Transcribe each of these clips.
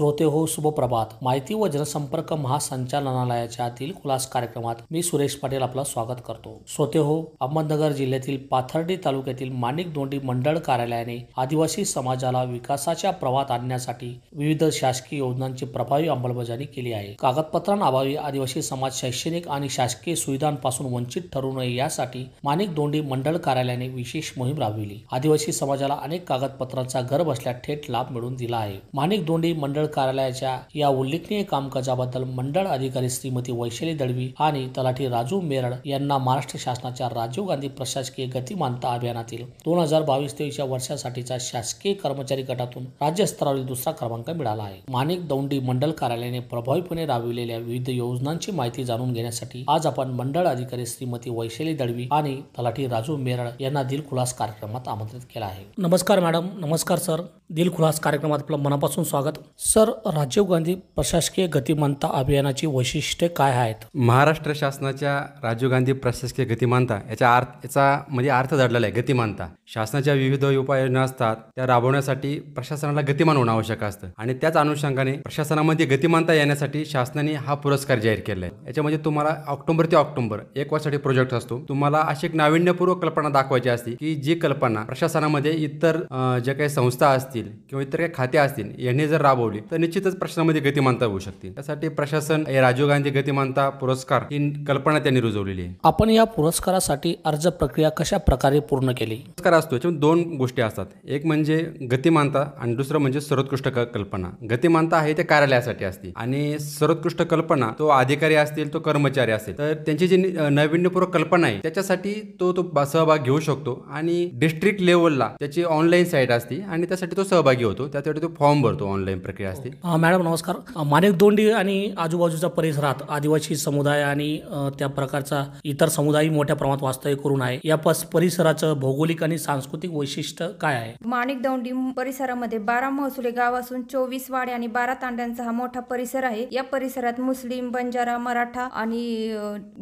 श्रोते हो शुभप्रभात माहिती व जनसंपर्क महासंचालनालयाच्या आतील खुलास कार्यक्रमात मी सुरेश पाटील आपलं स्वागत करतो श्रोते हो अहमदनगर जिल्ह्यातील पाथर्डी तालुक्यातील माणिक दोंडी मंडळ कार्यालयाने आदिवासी समाजाला विकासाच्या प्रवाहात आणण्यासाठी विविध शासकीय योजनांची प्रभावी अंमलबजावणी केली आहे कागदपत्रांअभावी आदिवासी समाज शैक्षणिक आणि शासकीय सुविधांपासून वंचित ठरू नये यासाठी माणिक दोंडी मंडळ कार्यालयाने विशेष मोहीम राबविली आदिवासी समाजाला अनेक कागदपत्रांचा घर बसल्या थेट लाभ मिळून दिला आहे माणिक दोंडी मंडळ कार्यालयाच्या या उल्लेखनीय कामकाजाबद्दल मंडळ अधिकारी श्रीमती वैशाली दळवी आणि तलाठी राजू मेरड यांना महाराष्ट्र शासनाच्या राजीव गांधी प्रशासकीय गतिमानता अभियानातील दोन हजार बावीस तेवीसच्या या वर्षासाठीचा शासकीय कर्मचारी गटातून राज्य राज्यस्तरावरील दुसरा क्रमांक मिळाला आहे माणिक दौंडी मंडल कार्यालयाने प्रभावीपणे राबविलेल्या विविध योजनांची माहिती जाणून घेण्यासाठी आज आपण मंडळ अधिकारी श्रीमती वैशाली दळवी आणि तलाठी राजू मेरड यांना दिलखुलास कार्यक्रमात आमंत्रित केला आहे नमस्कार मॅडम नमस्कार सर दिलखुलास कार्यक्रमात आपलं मनापासून स्वागत सर सर राजीव गांधी प्रशासकीय गतिमानता अभियानाची वैशिष्ट्ये काय आहेत महाराष्ट्र शासनाच्या राजीव गांधी प्रशासकीय गतिमानता याच्या अर्थ याचा म्हणजे अर्थ दडलेला आहे गतिमानता शासनाच्या विविध उपाययोजना असतात त्या राबवण्यासाठी प्रशासनाला गतिमान होणं आवश्यक असतं आणि त्याच अनुषंगाने प्रशासनामध्ये गतिमानता येण्यासाठी शासनाने हा पुरस्कार जाहीर केला आहे याच्यामध्ये म्हणजे तुम्हाला ऑक्टोबर ते ऑक्टोबर एक वर्षासाठी प्रोजेक्ट असतो तुम्हाला अशी एक नाविन्यपूर्वक कल्पना दाखवायची असते की जी कल्पना प्रशासनामध्ये इतर ज्या काही संस्था असतील किंवा इतर काही खाते असतील यांनी जर राबवली तर निश्चितच प्रश्नामध्ये गतिमानता होऊ शकते त्यासाठी प्रशासन राजीव गांधी गतिमानता पुरस्कार ही कल्पना त्यांनी रुजवलेली आहे आपण या पुरस्कारासाठी अर्ज प्रक्रिया कशा प्रकारे पूर्ण केली पुरस्कार असतो दोन गोष्टी असतात एक म्हणजे गतिमानता आणि दुसरं म्हणजे सर्वोत्कृष्ट कल्पना गतिमानता आहे ते कार्यालयासाठी असते आणि सर्वोत्कृष्ट कल्पना तो अधिकारी असतील तो कर्मचारी असेल तर त्यांची जी नाविन्यपूर्वक कल्पना आहे त्याच्यासाठी तो तो सहभाग घेऊ शकतो आणि डिस्ट्रिक्ट लेवलला त्याची ऑनलाईन साईट असते आणि त्यासाठी तो सहभागी होतो त्यासाठी तो फॉर्म भरतो ऑनलाईन प्रक्रिया मॅडम नमस्कार माणिक दोंडी आणि आजूबाजूच्या परिसरात आदिवासी समुदाय आणि त्या प्रकारचा इतर समुदाय मोठ्या प्रमाणात वास्तव्य करून आहे या परिसराचं भौगोलिक आणि सांस्कृतिक वैशिष्ट्य काय आहे माणिक दोंडी परिसरामध्ये बारा महसुले गाव असून चोवीस वाडे आणि बारा तांड्यांचा हा मोठा परिसर आहे या परिसरात मुस्लिम बंजारा मराठा आणि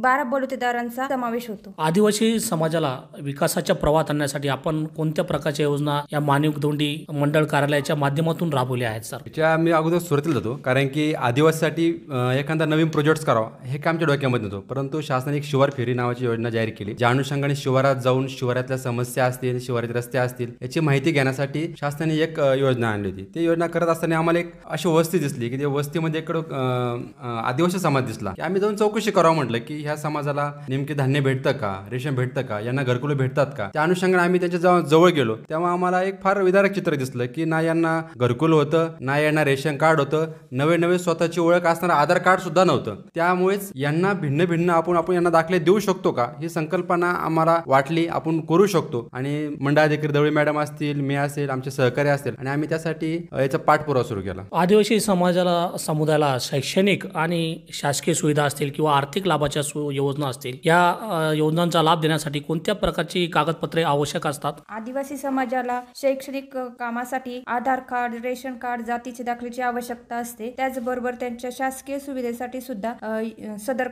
बारा बलुतेदारांचा समावेश होतो आदिवासी समाजाला विकासाच्या प्रवाहात आणण्यासाठी आपण कोणत्या प्रकारच्या योजना या मानिक दोंडी मंडळ कार्यालयाच्या माध्यमातून राबवल्या आहेत सर मी अगोदर सुरतीला जातो कारण की आदिवासीसाठी एखादा नवीन प्रोजेक्ट्स करावा हे काम आमच्या डोक्यामध्ये नव्हतं परंतु शासनाने एक शिवार फेरी नावाची योजना जाहीर केली ज्या अनुषंगाने शिवारात जाऊन शिवारातल्या समस्या असतील शिवारात रस्ते असतील याची माहिती घेण्यासाठी शासनाने एक योजना आणली होती ती योजना करत असताना आम्हाला एक अशी वस्ती दिसली की त्या वस्तीमध्ये इकडं आदिवासी समाज दिसला की आम्ही जाऊन चौकशी करावं म्हटलं की ह्या समाजाला नेमके धान्य भेटतं का रेशन भेटतं का यांना घरकुल भेटतात का त्या अनुषंगाने आम्ही त्यांच्या जवळ गेलो तेव्हा आम्हाला एक फार विदारक चित्र दिसलं की ना यांना घरकुल होतं ना यांना रेशन कार्ड होतं नवे नवे स्वतःची ओळख असणारं आधार कार्ड सुद्धा नव्हतं त्यामुळेच यांना भिन्न भिन्न आपण आपण यांना दाखले देऊ शकतो का ही संकल्पना आम्हाला वाटली आपण करू शकतो आणि मंडळाधिकारी दवळी मॅडम असतील मी असेल आमचे सहकारी असतील आणि आम्ही त्यासाठी याचा पाठपुरावा सुरू केला आदिवासी समाजाला समुदायाला शैक्षणिक आणि शासकीय सुविधा असतील किंवा आर्थिक लाभाच्या योजना असतील या योजनांचा लाभ देण्यासाठी कोणत्या प्रकारची कागदपत्रे आवश्यक असतात आदिवासी समाजाला शैक्षणिक कामासाठी आधार कार्ड रेशन कार्ड जातीचे दाखल्याची आवश्यकता असते त्याचबरोबर त्यांच्या शासकीय सुविधेसाठी सुद्धा सदर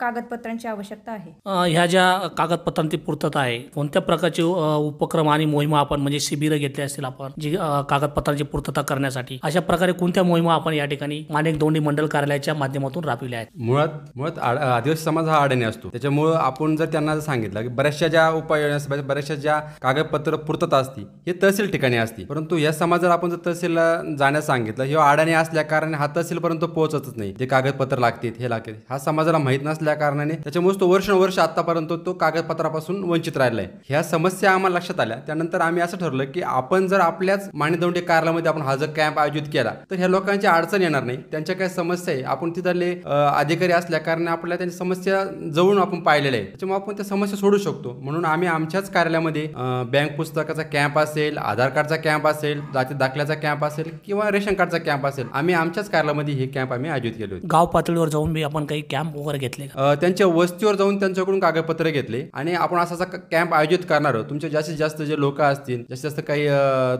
कागदपत्रांची आवश्यकता आहे ह्या ज्या कागदपत्रांची पूर्तता आहे कोणत्या प्रकारचे उपक्रम आणि मोहिमा आपण म्हणजे शिबिरं घेतले असतील आपण जी कागदपत्रांची पूर्तता करण्यासाठी अशा प्रकारे कोणत्या मोहिमा आपण या ठिकाणी मानेक दोन्ही मंडल कार्यालयाच्या माध्यमातून राबविल्या आहेत मुळात मुळात आदिवासी समाज हा अडणी असतो त्याच्यामुळे आपण जर त्यांना सांगितलं की बऱ्याचशा ज्या उपाययोजना बऱ्याचशा ज्या कागदपत्र पूर्तता असते हे तहसील ठिकाणी असते परंतु या समाजाला आपण जर तहसीलला जाण्यास सांगितलं तर ह्यो अडाणी असल्या कारणाने हा तहसीलपर्यंत पोहोचतच नाही ते कागदपत्र लागतील हे लागते हा समाजाला माहीत नसल्या कारणाने त्याच्यामुळे तो वर्षानुवर्ष आतापर्यंत तो कागदपत्रापासून वंचित राहिला आहे ह्या समस्या आम्हाला लक्षात आल्या त्यानंतर आम्ही असं ठरलं की आपण जर आपल्याच माणेदौंडे कार्यालयामध्ये आपण हा जर कॅम्प आयोजित केला तर ह्या लोकांची अडचण येणार नाही त्यांच्या काय समस्या आहे आपण तिथले अधिकारी असल्या कारणाने आपल्याला त्यांची समस्या जवळून आपण पाहिलेल्या आहे त्याच्यामुळे आपण त्या समस्या सोडू शकतो म्हणून आम्ही आमच्याच कार्यालयामध्ये बँक पुस्तकाचा कॅम्प असेल आधार कार्डचा कॅम्प असेल जाती दाखल्याचा कॅम्प असेल किंवा रेशन कार्ड कॅम्प असेल आम्ही आमच्याच कार्यालयामध्ये हे कॅम्प आम्ही आयोजित केले होते गाव पातळीवर जाऊन बी आपण काही कॅम्प वगैरे घेतले त्यांच्या वस्तीवर जाऊन त्यांच्याकडून कागदपत्र घेतले आणि आपण असा कॅम्प आयोजित करणार आहोत जास्तीत जास्त जे लोक असतील जास्तीत जास्त काही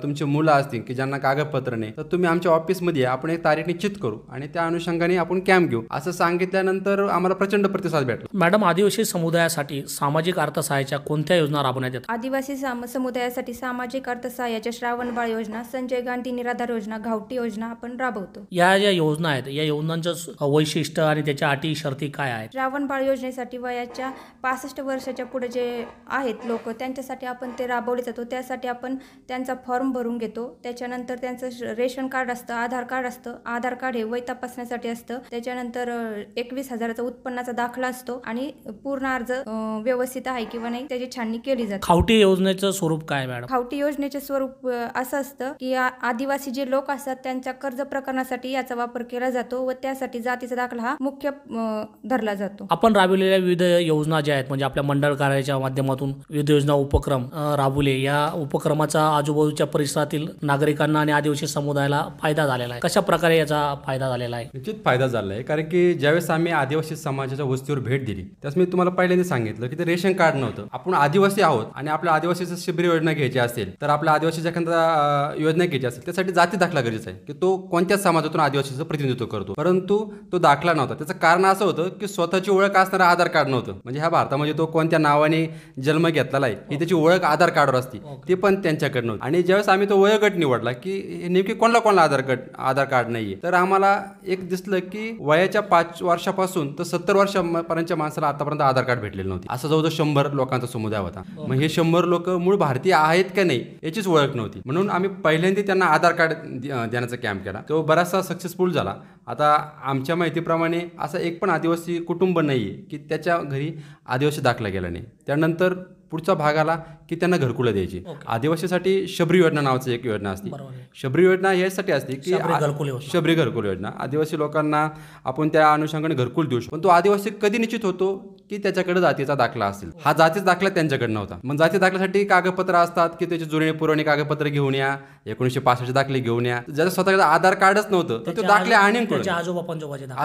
तुमचे मुलं असतील की ज्यांना कागदपत्र नाही तर तुम्ही आमच्या ऑफिसमध्ये आपण एक तारीख निश्चित करू आणि त्या अनुषंगाने आपण कॅम्प घेऊ असं सांगितल्यानंतर आम्हाला प्रचंड प्रतिसाद भेटला मॅडम आदिवासी समुदायासाठी सामाजिक अर्थसहाय्याच्या कोणत्या योजना राबवण्यात येतात आदिवासी समुदायासाठी सामाजिक अर्थसहाय्याच्या बाळ योजना संजय गांधी निराधार योजना घावटी योजना योजना आपण राबवतो या ज्या योजना आहेत या योजनांचं वैशिष्ट्य आणि त्याच्या अटी शर्ती काय आहेत श्रावण बाळ योजनेसाठी वयाच्या पासष्ट वर्षाच्या पुढे जे आहेत लोक त्यांच्यासाठी आपण ते राबवले जातो त्यासाठी आपण त्यांचा फॉर्म भरून घेतो त्याच्यानंतर त्यांचं रेशन कार्ड असतं आधार कार्ड असतं आधार कार्ड हे वय तपासण्यासाठी असतं त्याच्यानंतर एकवीस हजाराचा उत्पन्नाचा दाखला असतो आणि पूर्ण अर्ज व्यवस्थित आहे किंवा नाही त्याची छाननी केली जाते खावटी योजनेचं स्वरूप काय मॅडम खावटी योजनेचं स्वरूप असं असतं की आदिवासी जे लोक असतात त्यांच्या त्यांच्या कर्ज प्रकरणासाठी याचा वापर केला जातो व त्यासाठी जातीचा दाखला हा मुख्य धरला जातो आपण राबविलेल्या विविध योजना ज्या आहेत म्हणजे आपल्या मंडळ कार्याच्या माध्यमातून विविध योजना उपक्रम राबवले या उपक्रमाचा आजूबाजूच्या परिसरातील नागरिकांना आणि आदिवासी समुदायाला फायदा झालेला आहे कशा प्रकारे याचा फायदा झालेला आहे निश्चित फायदा झाला आहे कारण की ज्यावेळेस आम्ही आदिवासी समाजाच्या वस्तीवर भेट दिली त्यास मी तुम्हाला पहिल्यांदा सांगितलं की ते रेशन कार्ड नव्हतं आपण आदिवासी आहोत आणि आपल्या आदिवासीचं शिबिर योजना घ्यायची असेल तर आपल्या आदिवासीच्या एखादा योजना घ्यायची असेल त्यासाठी जाती दाखला गरजेचा आहे तो कोणत्याच समाजातून आदिवासीचं प्रतिनिधित्व करतो परंतु तो दाखला नव्हता त्याचं कारण असं होतं की स्वतःची ओळख असणारं आधार कार्ड नव्हतं म्हणजे ह्या भारतामध्ये तो कोणत्या नावाने जन्म घेतलेला आहे ही त्याची ओळख आधार कार्डवर असते ते पण त्यांच्याकडे नव्हती आणि ज्यावेळेस आम्ही तो वयोगट निवडला की नेमकी कोणाला कोणला आधार कार्ड आधार कार्ड नाहीये तर आम्हाला एक दिसलं की वयाच्या पाच वर्षापासून तर सत्तर वर्षापर्यंत माणसाला आतापर्यंत आधार कार्ड भेटलेलं नव्हतं असं जवळजवळ शंभर लोकांचा समुदाय होता मग हे शंभर लोक मूळ भारतीय आहेत का नाही याचीच ओळख नव्हती म्हणून आम्ही पहिल्यांदा त्यांना आधार कार्ड देण्याचं कॅम्प केला तो बराचसा सक्सेसफुल झाला आता आमच्या माहितीप्रमाणे असा एक पण आदिवासी कुटुंब नाही आहे की त्याच्या घरी आदिवासी दाखला गेला नाही त्यानंतर पुढचा भाग आला की त्यांना घरकुलं द्यायची आदिवासीसाठी शबरी योजना नावाची एक योजना असते शबरी योजना यासाठी असते की शबरी घरकुल योजना आदिवासी लोकांना आपण त्या अनुषंगाने घरकुल देऊ शकतो पण तो आदिवासी कधी निश्चित होतो की त्याच्याकडे जातीचा दाखला असेल हा जातीचा दाखला त्यांच्याकडे नव्हता मग जाती दाखल्यासाठी कागदपत्र असतात की त्याचे जुने पुरवणे कागदपत्र घेऊन या एकोणीशे पासष्ट दाखले घेऊन या ज्याचं स्वतःकडे आधार कार्डच नव्हतं तर ते दाखले आणि आजोबा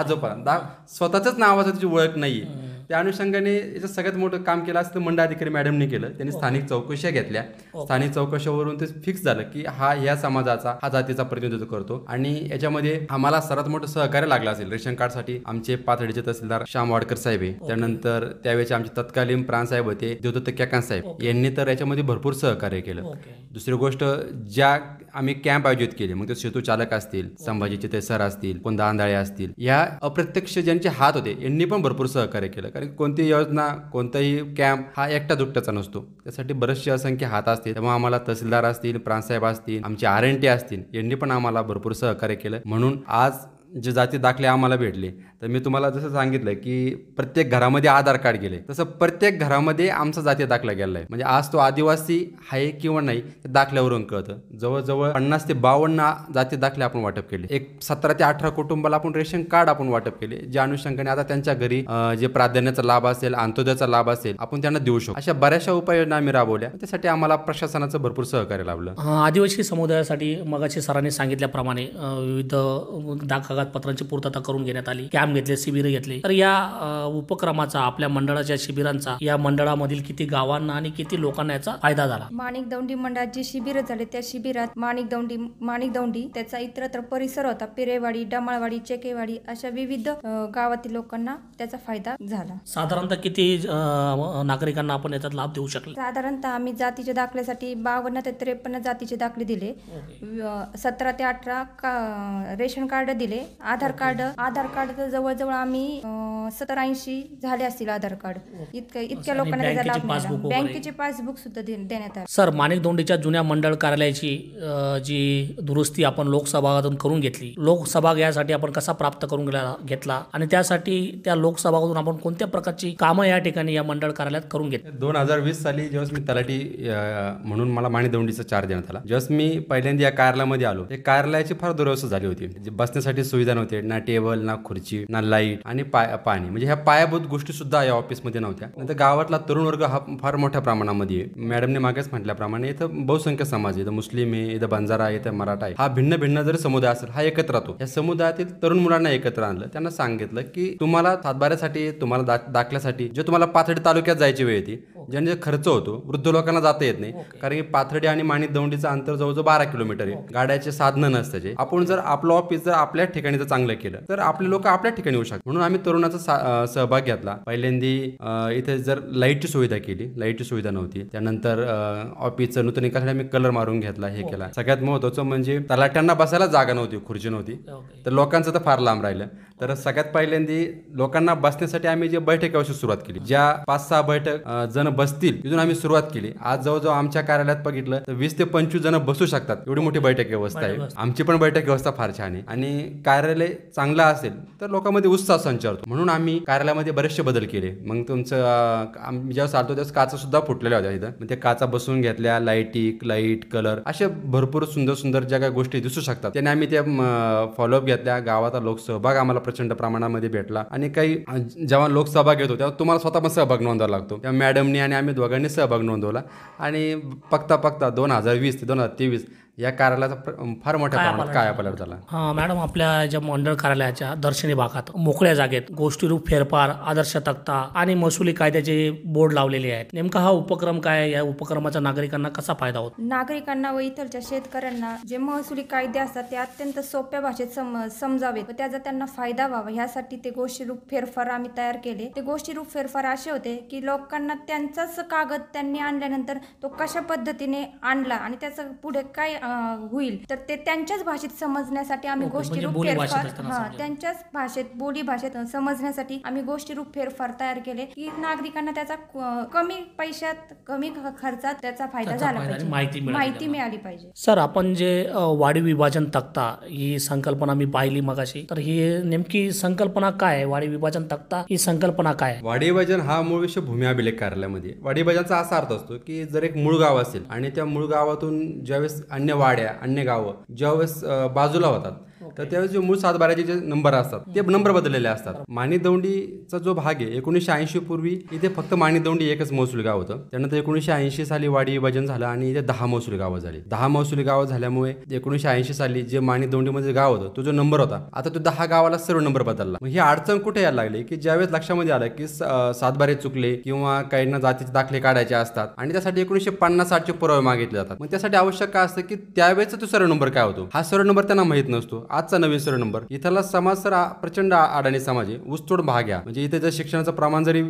आजोबा स्वतःच नावाचं त्याची ओळख नाही त्या अनुषंगाने याचं सगळ्यात मोठं काम केलं मंडळ मंडळाधिकारी मॅडमने केलं त्यांनी हो. स्थानिक चौकशा घेतल्या हो. स्थानिक चौकशावरून ते फिक्स झालं की हा या समाजाचा हा जातीचा प्रतिनिधित्व करतो आणि याच्यामध्ये आम्हाला सर्वात मोठं सहकार्य लागलं असेल रेशन कार्ड साठी आमचे पातळीचे तहसीलदार श्याम वाडकर साहेब आहे त्यानंतर त्यावेळेचे आमचे तत्कालीन साहेब होते देवदत्त क्याकांत साहेब यांनी तर याच्यामध्ये भरपूर सहकार्य केलं दुसरी गोष्ट ज्या आम्ही कॅम्प आयोजित केले मग ते सेतू चालक असतील संभाजीचे ते सर असतील कोण दांदाळे असतील या अप्रत्यक्ष ज्यांचे हात होते यांनी पण भरपूर सहकार्य केलं कारण कोणती योजना कोणताही कॅम्प हा एकटा दुपट्याचा नसतो त्यासाठी बरेचसे असंख्य हात असतील तेव्हा आम्हाला तहसीलदार असतील प्राणसाहेब असतील आमचे आर एन टी असतील यांनी पण आम्हाला भरपूर सहकार्य केलं म्हणून आज जे जाती दाखले आम्हाला भेटले तर मी तुम्हाला जसं सांगितलं की प्रत्येक घरामध्ये आधार कार्ड गेले तसं प्रत्येक घरामध्ये आमचा जाती दाखला गेला आहे म्हणजे आज तो आदिवासी आहे किंवा नाही दाखल्यावरून कळतं जवळजवळ पन्नास ते बावन्न जाती दाखले आपण वाटप केले एक सतरा ते अठरा कुटुंबाला आपण रेशन कार्ड आपण वाटप केले ज्या अनुषंगाने आता त्यांच्या घरी जे प्राधान्याचा लाभ असेल अंत्योदयाचा लाभ असेल आपण त्यांना देऊ शकतो अशा बऱ्याचशा उपाययोजना आम्ही राबवल्या त्यासाठी आम्हाला प्रशासनाचं भरपूर सहकार्य लाभलं आदिवासी समुदायासाठी मगाशी सरांनी सांगितल्याप्रमाणे विविध कागदपत्रांची पूर्तता करून घेण्यात आली की कॅम्प घेतले शिबिर घेतले तर या उपक्रमाचा आपल्या मंडळाच्या शिबिरांचा या मंडळामधील किती गावांना आणि किती लोकांना याचा फायदा झाला माणिक दौंडी मंडळात जे शिबिर झाले त्या शिबिरात माणिक दौंडी माणिक दौंडी त्याचा इतरत्र परिसर होता पिरेवाडी डमाळवाडी चेकेवाडी अशा विविध गावातील लोकांना त्याचा फायदा झाला साधारणतः किती नागरिकांना आपण याचा लाभ देऊ शकलो साधारणतः आम्ही जातीच्या दाखल्यासाठी बावन्न ते त्रेपन्न जातीचे दाखले दिले सतरा ते अठरा रेशन कार्ड दिले आधार कार्ड आधार कार्ड जवळजवळ आम्ही सतरा ऐंशी झाले असतील आधार कार्ड इतक्या इतक्या लोकांना पासबुक बँकेचे पासबुक सुद्धा देण्यात आले सर माणिक दोंडीच्या जुन्या मंडळ कार्यालयाची जी दुरुस्ती आपण लोकसभातून करून घेतली लोकसभा यासाठी आपण कसा प्राप्त करून घेतला आणि त्यासाठी त्या लोकसभातून आपण कोणत्या प्रकारची कामं या ठिकाणी या मंडळ कार्यालयात करून घेतली दोन हजार वीस साली जेव्हा मी तलाठी म्हणून मला माणिक दोंडीचा चार्ज देण्यात आला जेव्हा मी पहिल्यांदा या कार्यालयामध्ये आलो ते कार्यालयाची फार दुरवस्था झाली होती बसण्यासाठी सुविधा नव्हती ना टेबल ना खुर्ची ना लाईट आणि पाणी म्हणजे ह्या पायाभूत गोष्टी सुद्धा या ऑफिसमध्ये नव्हत्या नंतर गावातला तरुण वर्ग हा फार मोठ्या प्रमाणामध्ये मॅडमने मागेच म्हटल्याप्रमाणे इथं बहुसंख्य समाज आहे इथं मुस्लिम आहे इथं बंजारा आहे इथं मराठा आहे हा भिन्न भिन्न जर समुदाय असेल हा एकत्र राहतो या समुदायातील तरुण मुलांना एकत्र आणलं त्यांना सांगितलं की तुम्हाला हातबाऱ्यासाठी तुम्हाला दाखल्यासाठी जे तुम्हाला पाथडी तालुक्यात जायची वेळ होती ज्याने खर्च होतो वृद्ध लोकांना जाता येत नाही कारण की पाथर्डी आणि माणिक दौंडीचं अंतर जवळजवळ बारा किलोमीटर आहे गाड्याचे साधनं नसत्याचे आपण जर आपलं ऑफिस जर आपल्या ठिकाणी जर चांगलं केलं तर आपले लोक आपल्या ठिकाणी येऊ शकतात म्हणून आम्ही तरुणाचा सहभाग घेतला पहिल्यांदी इथे जर लाईटची सुविधा केली लाईटची सुविधा नव्हती त्यानंतर ऑफिसचं एखाद्या आम्ही कलर मारून घेतला हे केला सगळ्यात महत्वाचं म्हणजे तलाट्यांना बसायला जागा नव्हती खुर्ची नव्हती तर लोकांचं तर फार लांब राहिलं तर सगळ्यात पहिल्यांदी लोकांना बसण्यासाठी आम्ही जे बैठक यावर्षी सुरुवात केली ज्या पाच सहा बैठक जण बसतील तिथून आम्ही सुरुवात केली आज जवळजवळ आमच्या कार्यालयात बघितलं तर वीस ते पंचवीस जण बसू शकतात एवढी मोठी बैठक व्यवस्था आहे आमची पण बैठक व्यवस्था फार छान आहे आणि कार्यालय चांगला असेल तर लोकांमध्ये उत्साह संचारतो म्हणून आम्ही कार्यालयामध्ये बरेचसे बदल केले मग तुमचं आम्ही जेव्हा चालतो त्यावेळेस काचा सुद्धा फुटलेल्या होत्या इथं त्या काचा बसून घेतल्या लाईटिक लाईट कलर असे भरपूर सुंदर सुंदर ज्या काही गोष्टी दिसू शकतात त्याने आम्ही त्या फॉलोअप घेतल्या गावाचा लोकसहभाग आम्हाला प्रचंड प्रमाणामध्ये भेटला आणि काही जेव्हा लोक सहभाग घेतो तेव्हा तुम्हाला स्वतः पण सहभाग नोंदवावा लागतो तेव्हा मॅडमनी आणि आम्ही दोघांनी सहभाग नोंदवला आणि पक्ता पक्ता दोन हजार वीस ते दोन हजार तेवीस या कार्यालयाचा फार मोठ्या काय कायापालट झाला हां मॅडम आपल्या ज्या मंडळ कार्यालयाच्या दर्शनी भागात मोकळ्या जागेत गोष्टीरूप फेरफार आदर्श तक्ता आणि महसुली कायद्याचे बोर्ड लावलेले आहेत नेमका हा उपक्रम काय या उपक्रमाचा नागरिकांना कसा फायदा होतो नागरिकांना व इतरच्या शेतकऱ्यांना जे महसुली कायदे असतात ते अत्यंत सोप्या भाषेत समजावेत व त्याचा त्यांना फायदा व्हावा यासाठी ते गोष्टीरूप फेरफार आम्ही तयार केले ते गोष्टीरूप फेरफार असे होते की लोकांना त्यांचाच कागद त्यांनी आणल्यानंतर तो कशा पद्धतीने आणला आणि त्याचं पुढे काय होईल तर ते त्यांच्याच भाषेत समजण्यासाठी आम्ही गोष्टी म्हणजे रूप फेरफार त्यांच्याच भाषेत बोली भाषेत समजण्यासाठी आम्ही गोष्टी रूप फेरफार तयार केले की नागरिकांना त्याचा कमी पैशात कमी खर्चात त्याचा फायदा झाला पाहिजे माहिती मिळाली पाहिजे सर आपण जे वाडी विभाजन तक्ता ही संकल्पना मी पाहिली मगाशी तर ही नेमकी संकल्पना काय वाडी विभाजन तक्ता ही संकल्पना काय वाडी विभाजन हा मूळ विषय भूमी अभिलेख कार्यालयामध्ये वाडी विभाजनाचा असा अर्थ असतो की जर एक मूळ गाव असेल आणि त्या मूळ गावातून ज्यावेळेस अन्य वाड्या अन्य गावं ज्यावेळेस बाजूला होतात तर त्यावेळेस जे मूळ सातबाऱ्याचे जे नंबर असतात ते नंबर बदललेले असतात माणी दौंडीचा जो भाग आहे एकोणीसशे ऐंशी पूर्वी इथे फक्त माणी दौंडी एकच महसूल गाव होतं त्यानंतर एकोणीसशे ऐंशी साली वाडी विभाजन झालं आणि इथे दहा महसूल गावं झाली दहा महसूल गावं झाल्यामुळे एकोणीसशे ऐंशी साली जे माणी दौंडीमध्ये गाव होतं तो जो नंबर होता आता तो दहा गावाला सर्व नंबर बदलला मग ही अडचण कुठे यायला लागली की ज्यावेळेस लक्षामध्ये आलं की बारे चुकले किंवा काहींना जातीचे दाखले काढायचे असतात आणि त्यासाठी एकोणीसशे पन्नास साठचे पुरावे मागितले जातात मग त्यासाठी आवश्यक काय असतं की त्यावेळेस तो सर्व नंबर काय होतो हा सर्व नंबर त्यांना माहीत नसतो आजचा नवीन सर्व नंबर इथला समाज सर प्रचंड अडाणी समाज आहे ऊसतोड भाग घ्या म्हणजे इथे जर शिक्षणाचं प्रमाण जरी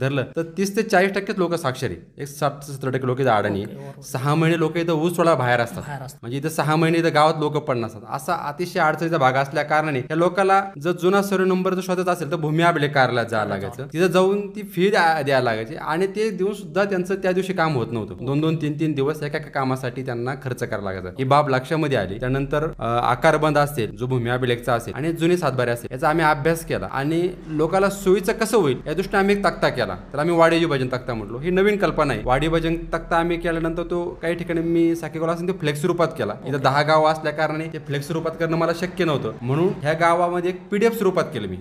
धरलं तर तीस ते चाळीस टक्केच लोक साक्षरी एक सात ते सत्तर टक्के लोक इथं अडाणी सहा महिने लोक इथं ऊस सोडा बाहेर असतात म्हणजे इथं सहा महिने इथं गावात लोक पण नसतात असा अतिशय अडचणीचा भाग असल्या कारणाने त्या लोकांना जर जुना सर्व नंबर जर शोधत असेल तर भूमी अभिलेख कार्यालयात जायला लागायचं तिथं जाऊन ती फी द्यायला लागायची आणि ते देऊन सुद्धा त्यांचं त्या दिवशी काम होत नव्हतं दोन दोन तीन तीन दिवस एका कामासाठी त्यांना खर्च करावं लागायचा ही बाब लक्षामध्ये आली त्यानंतर आकारबंद असतात असेल जो भूमिया बिलेकचा असेल आणि जुने सातबारे असेल याचा आम्ही अभ्यास केला आणि लोकांना सोयीचं कसं होईल या दृष्टीने आम्ही एक तक्ता केला तर आम्ही वाडी भजन तक्ता म्हटलो ही नवीन कल्पना आहे वाडी भजन तक्ता आम्ही केल्यानंतर तो काही ठिकाणी मी कोला असेल फ्लेक्स रूपात केला इथं दहा गाव असल्या कारणाने ते फ्लेक्स रूपात करणं मला शक्य नव्हतं म्हणून ह्या गावामध्ये एक पीडीएफ स्वरूपात केलं मी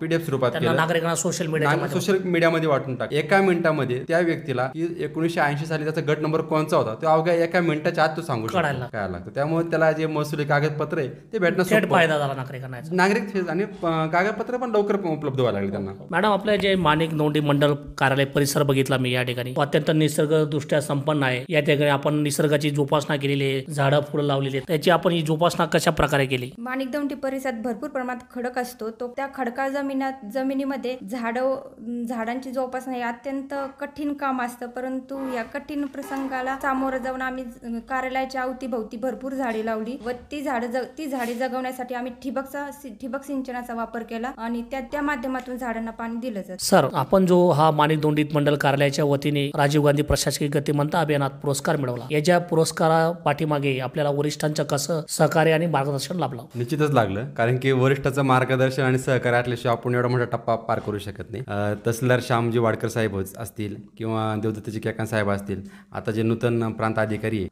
पीडीएफ स्वरूपात केलं नागरिकांना सोशल मीडिया सोशल मीडियामध्ये वाटून टाक एका मिनिटामध्ये त्या व्यक्तीला की एकोणीसशे ऐंशी साली त्याचा गट नंबर कोणचा होता तो अवघ्या एका मिनिटाच्या आत तो सांगू शकतो काय त्यामुळे त्याला जे महसुली कागदपत्र आहे ते भेटणं थेट फायदा झाला नागरिकांना नागरिक थेट आणि कागदपत्र पण लवकर उपलब्ध व्हायला लागले त्यांना मॅडम आपलं जे माणिक नोंडी मंडळ कार्यालय परिसर बघितला मी या ठिकाणी अत्यंत अत्यंत निसर्गदृष्ट्या संपन्न आहे या ठिकाणी आपण निसर्गाची जोपासना केलेली आहे झाडं फुलं लावलेली आहेत त्याची आपण ही जोपासना कशा प्रकारे केली दोंडी परिसरात भरपूर प्रमाणात खडक असतो तो त्या खडका जमिनात जमिनीमध्ये झाडं झाडांची जोपासना हे अत्यंत कठीण काम असतं परंतु या कठीण प्रसंगाला सामोरं जाऊन आम्ही कार्यालयाच्या अवतीभोवती भरपूर झाडे लावली व ती झाडं ती झाडे जगवण्यासाठी आम्ही ठिबकचा ठिबक सिंचनाचा वापर केला आणि त्या त्या माध्यमातून झाडांना पाणी दिलं जात सर आपण जो हा माणिक दोंडीत मंडल कार्यालयाच्या वतीने राजीव गांधी प्रशासकीय गतिमंता अभियानात पुरस्कार मिळवला याच्या पुरस्कारा पाठीमागे आपल्याला वरिष्ठांचं कसं सहकार्य आणि मार्गदर्शन लाभलं निश्चितच लागलं कारण की वरिष्ठाचं मार्गदर्शन आणि सहकार्य असल्याशिवाय आपण एवढा मोठा टप्पा पार करू शकत नाही तहसीलदार श्यामजी वाडकर साहेब असतील किंवा देवदत्तजी केकान साहेब असतील आता जे नूतन प्रांत अधिकारी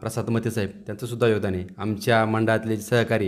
प्रसाद मते साहेब त्यांचं सुद्धा योगदान आहे आमच्या मंडळातले सहकारी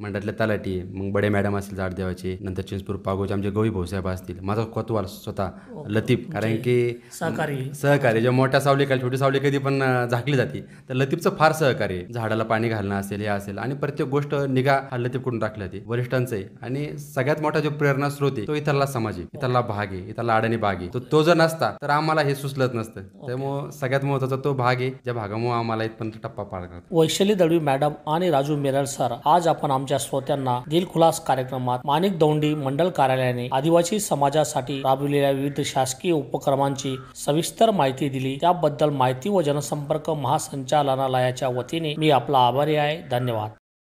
मंडळातले तलाठी मग बडे मॅडम असतील देवाचे नंतर चिंचपूर पागोचे आमचे गवी भाऊसाहेब असतील माझा कोतवाल स्वतः हो, लतीफ म्हणजे कारण की सहकारी सहकारी जे मोठ्या सावली काही छोटी सावली कधी पण झाकली जाते तर लतीफचं फार सहकार्य झाडाला पाणी घालणं असेल हे असेल आणि प्रत्येक गोष्ट निगा हा लतीफ करून राखली जाते वरिष्ठांचे आणि सगळ्यात मोठा जो प्रेरणा स्रोत आहे तो इतरला समाज आहे इथला भाग आहे इथला अडाणी भाग आहे तो तो जर नसता तर आम्हाला हे सुचलत नसतं त्यामुळं सगळ्यात महत्वाचा तो भाग आहे ज्या भागामुळे आम्हाला इथपर्यंत टप्पा पार करतो वैशाली दळवी मॅडम आणि राजू मिरळ सर आज आपण आमच्या श्रोत्यांना दिलखुलास कार्यक्रमात माणिक दौंडी मंडल कार्यालयाने आदिवासी समाजासाठी राबविलेल्या विविध शासकीय उपक्रमांची सविस्तर माहिती दिली त्याबद्दल माहिती व जनसंपर्क महासंचालनालयाच्या वतीने मी आपला आभारी आहे धन्यवाद